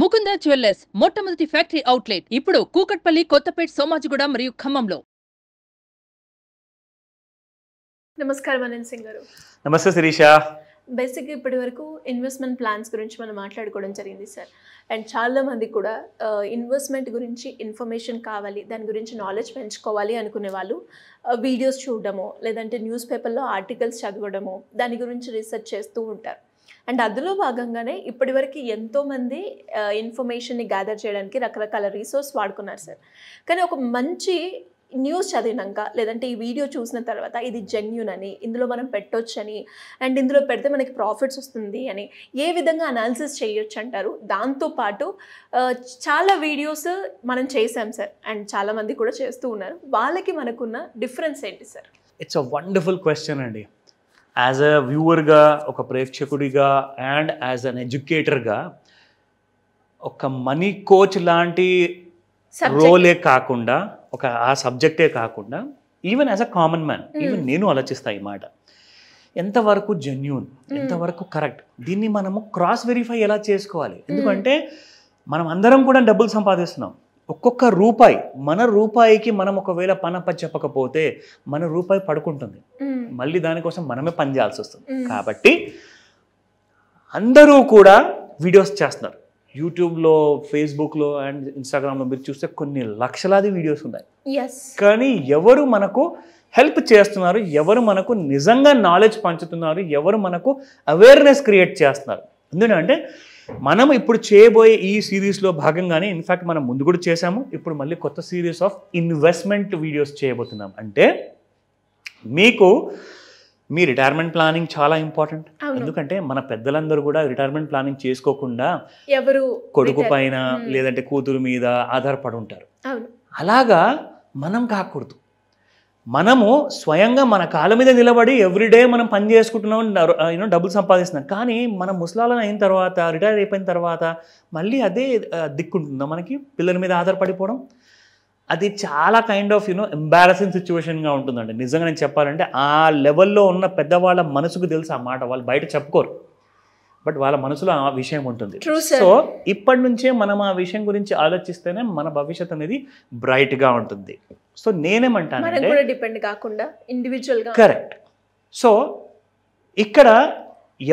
Mukunda jewellers మొట్టమొదటి factory outlet ఇప్పుడు కూకట్పల్లి కొత్తపేట సోమాజిగూడ మరియు ఖమ్మంలో నమస్కారం అనంత్ సింగ్ గారు నమస్తే శిరీష బేసిక్గా ఇప్పటి వరకు ఇన్వెస్ట్మెంట్ ప్లాన్స్ గురించి మనం మాట్లాడుకోవడం జరిగింది సార్ అండ్ చాలా మంది కూడా ఇన్వెస్ట్మెంట్ గురించి ఇన్ఫర్మేషన్ కావాలి దాని గురించి నాలెడ్జ్ పెంచుకోవాలి అనుకునే వాళ్ళు వీడియోస్ చూడడము లేదంటే న్యూస్ పేపర్లో ఆర్టికల్స్ చదవడమో దాని గురించి రీసెర్చ్ చేస్తూ ఉంటారు అండ్ అందులో భాగంగానే ఇప్పటివరకు ఎంతోమంది ఇన్ఫర్మేషన్ని గ్యాదర్ చేయడానికి రకరకాల రీసోర్స్ వాడుకున్నారు సార్ కానీ ఒక మంచి న్యూస్ చదివినాక లేదంటే ఈ వీడియో చూసిన తర్వాత ఇది జెన్యున్ అని ఇందులో మనం పెట్టొచ్చని అండ్ ఇందులో పెడితే మనకి ప్రాఫిట్స్ వస్తుంది అని ఏ విధంగా అనాలిసిస్ చేయొచ్చు అంటారు దాంతోపాటు చాలా వీడియోస్ మనం చేసాం సార్ అండ్ చాలామంది కూడా చేస్తూ ఉన్నారు వాళ్ళకి మనకున్న డిఫరెన్స్ ఏంటి sir it's a wonderful question అండి యాజ్ అ వ్యూవర్గా ఒక ప్రేక్షకుడిగా అండ్ యాజ్ అన్ ఎడ్యుకేటర్గా ఒక మనీ కోచ్ లాంటి రోలే కాకుండా ఒక ఆ సబ్జెక్టే కాకుండా even as a common man even నేను ఆలోచిస్తా ఈ మాట ఎంతవరకు జెన్యున్ hmm. ఎంతవరకు కరెక్ట్ దీన్ని మనము క్రాస్ వెరిఫై ఎలా చేసుకోవాలి hmm. ఎందుకంటే మనం అందరం కూడా డబ్బులు సంపాదిస్తున్నాం ఒక్కొక్క రూపాయి మన రూపాయికి మనం ఒకవేళ పనప్ప చెప్పకపోతే మన రూపాయి పడుకుంటుంది మళ్ళీ దానికోసం మనమే పని చేయాల్సి వస్తుంది కాబట్టి అందరూ కూడా వీడియోస్ చేస్తున్నారు యూట్యూబ్లో ఫేస్బుక్లో అండ్ ఇన్స్టాగ్రామ్లో మీరు చూస్తే కొన్ని లక్షలాది వీడియోస్ ఉన్నాయి కానీ ఎవరు మనకు హెల్ప్ చేస్తున్నారు ఎవరు మనకు నిజంగా నాలెడ్జ్ పంచుతున్నారు ఎవరు మనకు అవేర్నెస్ క్రియేట్ చేస్తున్నారు ఎందుకంటే మనం ఇప్పుడు చేయబోయే ఈ సిరీస్లో భాగంగానే ఇన్ఫ్యాక్ట్ మనం ముందు కూడా చేశాము ఇప్పుడు మళ్ళీ కొత్త సిరీస్ ఆఫ్ ఇన్వెస్ట్మెంట్ వీడియోస్ చేయబోతున్నాం అంటే మీకు మీ రిటైర్మెంట్ ప్లానింగ్ చాలా ఇంపార్టెంట్ ఎందుకంటే మన పెద్దలందరూ కూడా రిటైర్మెంట్ ప్లానింగ్ చేసుకోకుండా ఎవరు కొడుకు పైన లేదంటే కూతురు మీద ఆధారపడి ఉంటారు అలాగా మనం కాకూడదు మనము స్వయంగా మన కాళ్ళ మీద నిలబడి ఎవ్రీడే మనం పని చేసుకుంటున్నాం యూనో డబ్బులు సంపాదిస్తున్నాం కానీ మనం ముసలాలను అయిన తర్వాత రిటైర్ అయిపోయిన తర్వాత మళ్ళీ అదే దిక్కుంటుందా మనకి పిల్లల మీద ఆధారపడిపోవడం అది చాలా కైండ్ ఆఫ్ యూనో ఎంబారసింగ్ సిచ్యువేషన్గా ఉంటుందండి నిజంగా నేను చెప్పాలంటే ఆ లెవెల్లో ఉన్న పెద్దవాళ్ళ మనసుకు తెలుసు ఆ మాట వాళ్ళు బయట చెప్పుకోరు బట్ వాళ్ళ మనసులో ఆ విషయం ఉంటుంది సో ఇప్పటి నుంచే మనం ఆ విషయం గురించి ఆలోచిస్తేనే మన భవిష్యత్ అనేది బ్రైట్ గా ఉంటుంది సో నేనేమంటాను డిపెండ్ కాకుండా ఇండివిజువల్ కరెక్ట్ సో ఇక్కడ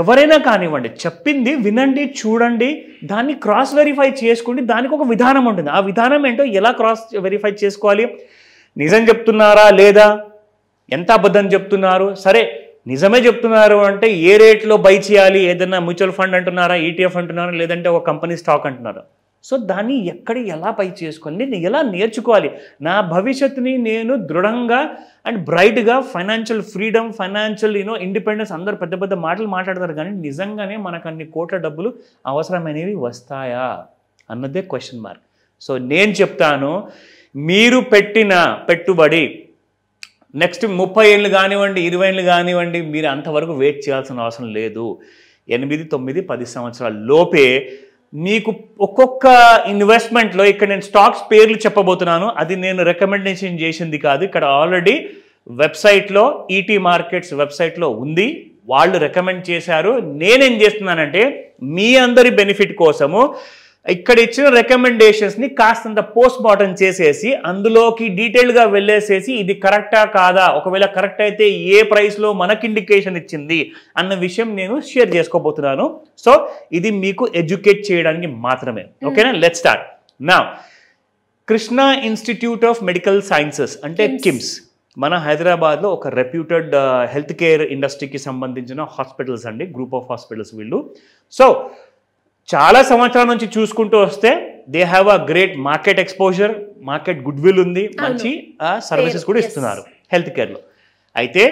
ఎవరైనా కానివ్వండి చెప్పింది వినండి చూడండి దాన్ని క్రాస్ వెరిఫై చేసుకోండి దానికి ఒక విధానం ఉంటుంది ఆ విధానం ఏంటో ఎలా క్రాస్ వెరిఫై చేసుకోవాలి నిజం చెప్తున్నారా లేదా ఎంత అబద్ధం చెప్తున్నారు సరే నిజమే చెప్తున్నారు అంటే ఏ రేట్లో బై చేయాలి ఏదైనా మ్యూచువల్ ఫండ్ అంటున్నారా ఈటీఎఫ్ e అంటున్నారా లేదంటే ఒక కంపెనీ స్టాక్ అంటున్నారా సో దాన్ని ఎక్కడ ఎలా పై చేసుకోవాలి నేను ఎలా నేర్చుకోవాలి నా భవిష్యత్తుని నేను దృఢంగా అండ్ బ్రైట్గా financial freedom financial you know independence అందరు పెద్ద పెద్ద మాటలు మాట్లాడతారు కానీ నిజంగానే మనకు అన్ని కోట్ల డబ్బులు అవసరమైనవి వస్తాయా అన్నదే క్వశ్చన్ మార్క్ సో నేను చెప్తాను మీరు పెట్టిన పెట్టుబడి నెక్స్ట్ ముప్పై ఏళ్ళు కానివ్వండి ఇరవై ఏళ్ళు కానివ్వండి మీరు అంతవరకు వెయిట్ చేయాల్సిన అవసరం లేదు ఎనిమిది తొమ్మిది పది సంవత్సరాల లోపే మీకు ఒక్కొక్క ఇన్వెస్ట్మెంట్లో ఇక్కడ నేను స్టాక్స్ పేర్లు చెప్పబోతున్నాను అది నేను రికమెండేషన్ చేసింది కాదు ఇక్కడ ఆల్రెడీ వెబ్సైట్లో ఈటీ మార్కెట్స్ వెబ్సైట్లో ఉంది వాళ్ళు రికమెండ్ చేశారు నేనేం చేస్తున్నానంటే మీ అందరి బెనిఫిట్ కోసము ఇక్కడ ఇచ్చిన రికమెండేషన్స్ని కాస్తంత పోస్ట్ మార్టం చేసేసి అందులోకి డీటెయిల్డ్గా వెళ్ళేసేసి ఇది కరెక్టా కాదా ఒకవేళ కరెక్ట్ అయితే ఏ ప్రైస్లో మనకి ఇండికేషన్ ఇచ్చింది అన్న విషయం నేను షేర్ చేసుకోబోతున్నాను సో ఇది మీకు ఎడ్యుకేట్ చేయడానికి మాత్రమే ఓకేనా లెట్ స్టార్ట్ నా Krishna institute of medical sciences అంటే కిమ్స్ మన హైదరాబాద్లో ఒక రెప్యూటెడ్ హెల్త్ కేర్ ఇండస్ట్రీకి సంబంధించిన హాస్పిటల్స్ అండి గ్రూప్ ఆఫ్ హాస్పిటల్స్ వీళ్ళు సో చాలా సంవత్సరాల నుంచి చూసుకుంటూ వస్తే they have a great market exposure market good will ఉంది మంచి సర్వీసెస్ కూడా ఇస్తున్నారు హెల్త్ కేర్లో అయితే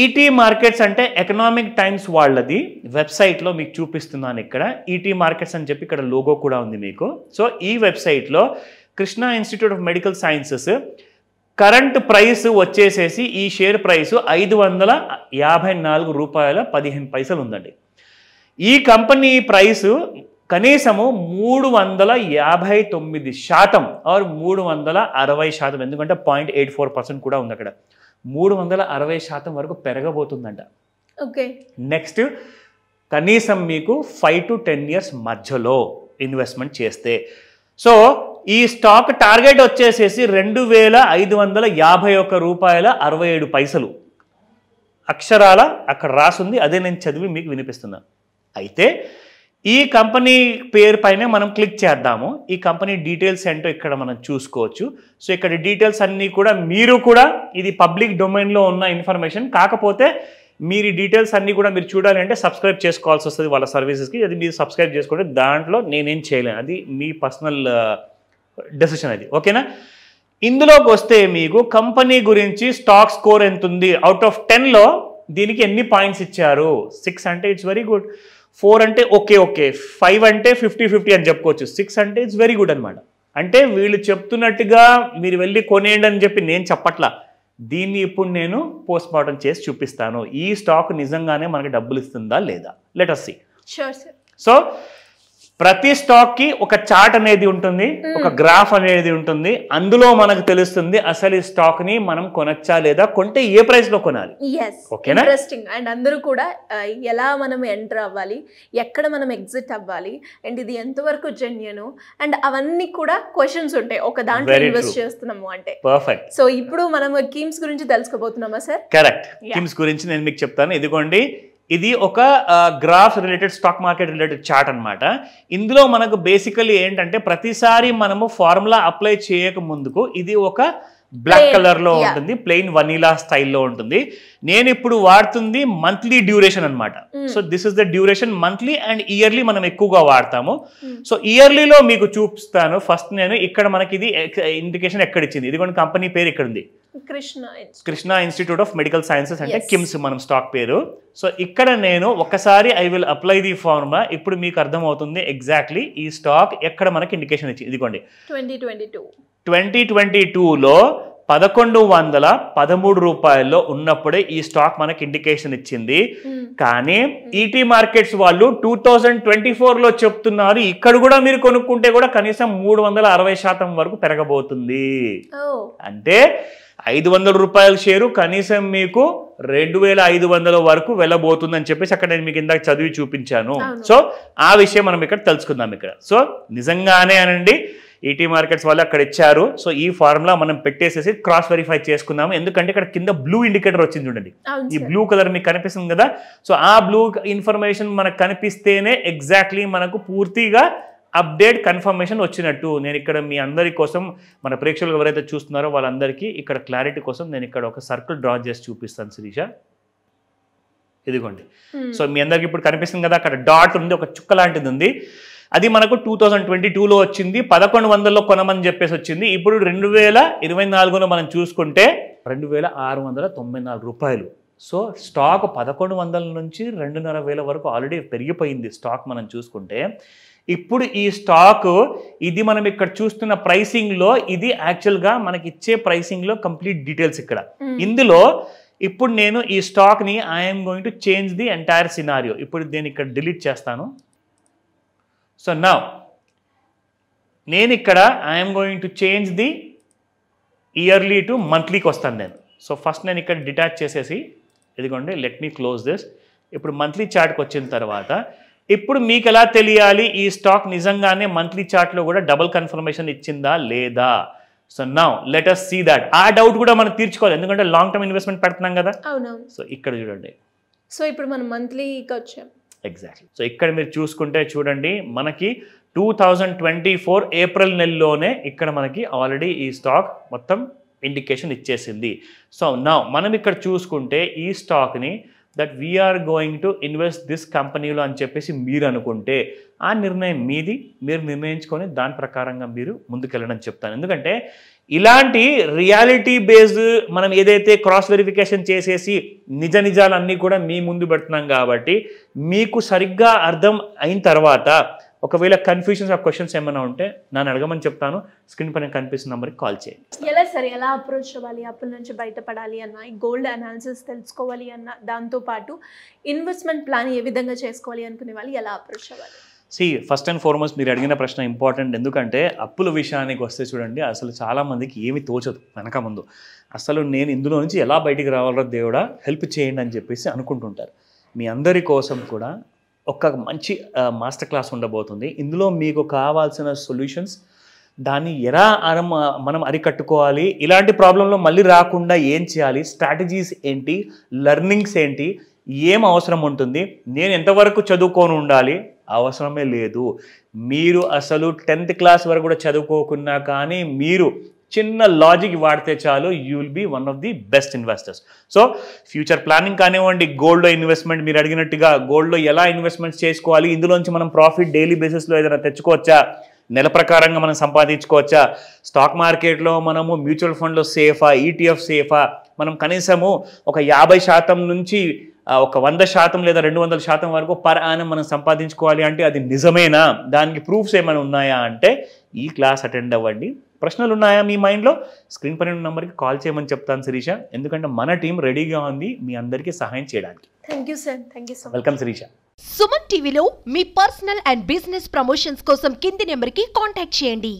ఈటీ e మార్కెట్స్ అంటే ఎకనామిక్ టైమ్స్ వాళ్ళది వెబ్సైట్లో మీకు చూపిస్తున్నాను ఇక్కడ ఈటీ e మార్కెట్స్ అని చెప్పి ఇక్కడ లోగో కూడా ఉంది మీకు సో ఈ వెబ్సైట్లో Krishna institute of medical sciences current price వచ్చేసేసి ఈ షేర్ ప్రైస్ ఐదు వందల యాభై నాలుగు రూపాయల పదిహేను పైసలు ఉందండి ఈ కంపెనీ ప్రైస్ కనీసము మూడు వందల యాభై తొమ్మిది శాతం ఆరు మూడు వందల అరవై శాతం ఎందుకంటే పాయింట్ ఎయిట్ ఫోర్ పర్సెంట్ కూడా ఉంది అక్కడ మూడు వందల అరవై శాతం వరకు పెరగబోతుందంట ఓకే నెక్స్ట్ కనీసం మీకు ఫైవ్ టు టెన్ ఇయర్స్ మధ్యలో ఇన్వెస్ట్మెంట్ చేస్తే సో ఈ స్టాక్ టార్గెట్ వచ్చేసేసి రెండు వేల ఐదు వందల యాభై ఒక్క రూపాయల అరవై ఏడు పైసలు అక్షరాల అక్కడ రాసుంది అదే నేను చదివి మీకు వినిపిస్తున్నాను అయితే ఈ కంపెనీ పేరు పైన మనం క్లిక్ చేద్దాము ఈ కంపెనీ డీటెయిల్స్ ఏంటో ఇక్కడ మనం చూసుకోవచ్చు సో ఇక్కడ డీటెయిల్స్ అన్నీ కూడా మీరు కూడా ఇది పబ్లిక్ డొమైన్లో ఉన్న ఇన్ఫర్మేషన్ కాకపోతే మీరు డీటెయిల్స్ అన్నీ కూడా మీరు చూడాలి అంటే సబ్స్క్రైబ్ చేసుకోవాల్సి వస్తుంది వాళ్ళ సర్వీసెస్కి అది మీరు సబ్స్క్రైబ్ చేసుకుంటే దాంట్లో నేనేం చేయలేను అది మీ పర్సనల్ డెసిషన్ అది ఓకేనా ఇందులోకి వస్తే మీకు కంపెనీ గురించి స్టాక్ స్కోర్ ఎంత ఉంది అవుట్ ఆఫ్ టెన్లో దీనికి ఎన్ని పాయింట్స్ ఇచ్చారు సిక్స్ అంటే ఇట్స్ వెరీ గుడ్ ఫోర్ అంటే ఓకే ఓకే ఫైవ్ అంటే ఫిఫ్టీ ఫిఫ్టీ అని చెప్పుకోవచ్చు సిక్స్ అంటే ఇట్స్ వెరీ గుడ్ అనమాట అంటే వీళ్ళు చెప్తున్నట్టుగా మీరు వెళ్ళి కొనేయండి అని చెప్పి నేను చెప్పట్లా దీన్ని ఇప్పుడు నేను పోస్ట్ మార్టం చేసి చూపిస్తాను ఈ స్టాక్ నిజంగానే మనకి డబ్బులు ఇస్తుందా లేదా లెట్ అస్ సో ప్రతి స్టాక్ కి ఒక చార్ట్ అనేది ఉంటుంది ఒక గ్రాఫ్ అనేది ఉంటుంది అందులో మనకు తెలుస్తుంది అసలు ఈ స్టాక్ ని మనం కొనచ్చా లేదా కొంటే ఏ ప్రైస్ లో కొనాలి ఇంట్రెస్టింగ్ అండ్ అందరూ కూడా uh, ఎలా మనం ఎంటర్ అవ్వాలి ఎక్కడ మనం ఎగ్జిట్ అవ్వాలి అండ్ ఇది ఎంతవరకు జెన్యున్ అండ్ అవన్నీ కూడా క్వశ్చన్స్ ఉంటాయి ఒక దాంట్లో ఇన్వెస్ట్ చేస్తున్నాము అంటే పర్ఫెక్ట్ సో ఇప్పుడు మనం కీమ్స్ గురించి తెలుసుకోబోతున్నామా సార్ కరెక్ట్ కీమ్స్ గురించి నేను మీకు చెప్తాను ఇదిగోండి ఇది ఒక graph related stock market related chart అనమాట ఇందులో మనకు బేసికలీ ఏంటంటే ప్రతిసారి మనము ఫార్ములా అప్లై చేయక ముందుకు ఇది ఒక బ్లాక్ కలర్ లో ఉంటుంది ప్లెయిన్ వనీలా స్టైల్లో ఉంటుంది నేను ఇప్పుడు వాడుతుంది మంత్లీ డ్యూరేషన్ అనమాట hmm. So this is the duration monthly and yearly మనం ఎక్కువగా వాడతాము hmm. సో ఇయర్లీలో మీకు చూపిస్తాను ఫస్ట్ నేను ఇక్కడ మనకి ఇది ఇండికేషన్ ఎక్కడ ఇచ్చింది ఇది కొన్ని కంపెనీ పేరు ఇక్కడ ఉంది Krishna institute of medical sciences అంటే కిమ్స్ మనం స్టాక్ పేరు సో ఇక్కడ నేను ఒకసారి I will apply the formula ఇప్పుడు మీకు అర్థమవుతుంది ఎగ్జాక్ట్లీ ఈ స్టాక్ ఎక్కడ మనకి ఇండికేషన్ ఇచ్చింది ఇదిగోండి ట్వంటీ ట్వంటీ టూ లో పదకొండు వందల పదమూడు రూపాయల్లో ఉన్నప్పుడే ఈ స్టాక్ మనకి ఇండికేషన్ ఇచ్చింది hmm. కానీ ఈటీ hmm. e మార్కెట్స్ వాళ్ళు టూ థౌజండ్ ట్వంటీ ఫోర్లో చెప్తున్నారు ఇక్కడ కూడా మీరు కొనుక్కుంటే కూడా కనీసం మూడు వందల అరవై శాతం వరకు పెరగబోతుంది అంటే ఐదు వందల రూపాయల షేరు కనీసం మీకు రెండు వేల ఐదు వందల వరకు వెళ్ళబోతుందని చెప్పేసి అక్కడ నేను మీకు ఇందాక చదివి చూపించాను సో ఆ విషయం మనం ఇక్కడ తెలుసుకుందాం ఇక్కడ సో నిజంగానే అనండి ఈటీ e మార్కెట్స్ వాళ్ళు అక్కడ ఇచ్చారు సో ఈ ఫార్ములా మనం పెట్టేసేసి క్రాస్ వెరిఫై చేసుకుందాము ఎందుకంటే ఇక్కడ కింద బ్లూ ఇండికేటర్ వచ్చింది చూడండి ఈ బ్లూ కలర్ మీకు కనిపిస్తుంది కదా సో ఆ బ్లూ ఇన్ఫర్మేషన్ మనకు కనిపిస్తేనే ఎగ్జాక్ట్లీ మనకు పూర్తిగా అప్డేట్ కన్ఫర్మేషన్ వచ్చినట్టు నేను ఇక్కడ మీ అందరి కోసం మన ప్రేక్షకులు ఎవరైతే చూస్తున్నారో వాళ్ళందరికీ ఇక్కడ క్లారిటీ కోసం నేను ఇక్కడ ఒక సర్కిల్ డ్రా చేసి చూపిస్తాను శిరీష ఇదిగోండి hmm. సో మీ అందరికి ఇప్పుడు కనిపిస్తుంది కదా అక్కడ డాట్ ఉంది ఒక చుక్క లాంటిది ఉంది అది మనకు టూ థౌజండ్ ట్వంటీ టూలో వచ్చింది పదకొండు వందల్లో కొనమని చెప్పేసి వచ్చింది ఇప్పుడు రెండు వేల ఇరవై నాలుగులో మనం చూసుకుంటే రెండు వేల ఆరు వందల తొంభై నాలుగు రూపాయలు సో స్టాక్ పదకొండు వందల నుంచి రెండున్నర వేల వరకు ఆల్రెడీ పెరిగిపోయింది స్టాక్ మనం చూసుకుంటే ఇప్పుడు ఈ స్టాక్ ఇది మనం ఇక్కడ చూస్తున్న ప్రైసింగ్లో ఇది యాక్చువల్గా మనకి ఇచ్చే ప్రైసింగ్లో కంప్లీట్ డీటెయిల్స్ ఇక్కడ ఇందులో ఇప్పుడు నేను ఈ స్టాక్ని I'm going to change the entire scenario ఇప్పుడు నేను ఇక్కడ డిలీట్ చేస్తాను సో నా నేను ఇక్కడ I'm going to change the yearly to మంత్లీకి వస్తాను నేను సో ఫస్ట్ నేను ఇక్కడ డిటాచ్ చేసేసి ఇదిగోండి లెట్ మీ క్లోజ్ దిస్ ఇప్పుడు మంత్లీ చార్ట్కి వచ్చిన తర్వాత ఇప్పుడు మీకు ఎలా తెలియాలి ఈ స్టాక్ నిజంగానే మంత్లీ చార్ట్లో కూడా డబుల్ కన్ఫర్మేషన్ ఇచ్చిందా లేదా so now let us see that ఆ డౌట్ కూడా మనం తీర్చుకోవాలి ఎందుకంటే లాంగ్ టర్మ్ ఇన్వెస్ట్మెంట్ పెడుతున్నాం కదా సో ఇక్కడ చూడండి సో ఇప్పుడు మనం మంత్లీ వచ్చాం ఎగ్జాక్ట్లీ సో ఇక్కడ మీరు చూసుకుంటే చూడండి మనకి two thousand twenty four April నెలలోనే ఇక్కడ మనకి ఆల్రెడీ ఈ స్టాక్ మొత్తం ఇండికేషన్ ఇచ్చేసింది సో నా మనం ఇక్కడ చూసుకుంటే ఈ స్టాక్ని that we are going to invest this కంపెనీలో అని చెప్పేసి మీరు అనుకుంటే ఆ నిర్ణయం మీది మీరు నిర్ణయించుకొని దాని ప్రకారంగా మీరు ముందుకెళ్ళడం చెప్తాను ఎందుకంటే ఇలాంటి రియాలిటీ బేస్డ్ మనం ఏదైతే క్రాస్ వెరిఫికేషన్ చేసేసి నిజ నిజాలన్నీ కూడా మీ ముందు పెడుతున్నాం కాబట్టి మీకు సరిగ్గా అర్థం అయిన తర్వాత ఒకవేళ కన్ఫ్యూజన్స్ ఆ క్వశ్చన్స్ ఏమైనా ఉంటే నన్ను అడగమని చెప్తాను స్క్రీన్ పైన కనిపిస్తున్న నెంబర్కి కాల్ చేయండి ఎలా సరే ఎలా అప్రోచ్ అవ్వాలి అప్పుల నుంచి బయటపడాలి అన్న గోల్డ్ అనాలిసిస్ తెలుసుకోవాలి అన్న దాంతోపాటు ఇన్వెస్ట్మెంట్ ప్లాన్ ఏ విధంగా చేసుకోవాలి అనుకునే వాళ్ళు ఎలా అప్రోచ్ అవ్వాలి సి ఫస్ట్ అండ్ ఫార్మోస్ట్ మీరు అడిగిన ప్రశ్న ఇంపార్టెంట్ ఎందుకంటే అప్పుల విషయానికి వస్తే చూడండి అసలు చాలామందికి ఏమి తోచదు వెనక ముందు అసలు నేను ఇందులో నుంచి ఎలా బయటికి రావాలో దేవుడా హెల్ప్ చేయండి అని చెప్పేసి అనుకుంటుంటారు మీ అందరి కోసం కూడా ఒక మంచి మాస్టర్ క్లాస్ ఉండబోతుంది ఇందులో మీకు కావాల్సిన సొల్యూషన్స్ దాన్ని ఎలా అరం మనం అరికట్టుకోవాలి ఇలాంటి ప్రాబ్లంలో మళ్ళీ రాకుండా ఏం చేయాలి స్ట్రాటజీస్ ఏంటి లెర్నింగ్స్ ఏంటి ఏం అవసరం ఉంటుంది నేను ఎంతవరకు చదువుకొని ఉండాలి అవసరమే లేదు మీరు అసలు టెన్త్ క్లాస్ వరకు కూడా చదువుకోకున్నా కానీ మీరు చిన్న లాజిక్ వాడితే చాలు you will be one of the best investors so future planning కానివ్వండి గోల్డ్లో ఇన్వెస్ట్మెంట్ మీరు అడిగినట్టుగా గోల్డ్లో ఎలా ఇన్వెస్ట్మెంట్స్ చేసుకోవాలి ఇందులోంచి మనం ప్రాఫిట్ డైలీ బేసిస్లో ఏదైనా తెచ్చుకోవచ్చా నెల ప్రకారంగా మనం సంపాదించుకోవచ్చా స్టాక్ మార్కెట్లో మనము మ్యూచువల్ ఫండ్లో సేఫా ఈటీఎఫ్ సేఫా మనం కనీసము ఒక యాభై శాతం నుంచి ఒక వంద శాతం లేదా రెండు వందల శాతం వరకు పర్ ఆనం మనం సంపాదించుకోవాలి అంటే అది నిజమేనా దానికి ప్రూఫ్స్ ఏమైనా ఉన్నాయా అంటే ఈ క్లాస్ అటెండ్ అవ్వండి ప్రశ్నలు ఉన్నాయా మీ మైండ్లో స్క్రీన్ పైన నెంబర్కి కాల్ చేయమని చెప్తాను శిరీష ఎందుకంటే మన టీం రెడీగా ఉంది మీ అందరికీ సహాయం చేయడానికి thank you sir thank you welcome Shirisha Suman టీవీలో మీ పర్సనల్ అండ్ బిజినెస్ ప్రమోషన్స్ కోసం కింది నెంబర్కి కాంటాక్ట్ చేయండి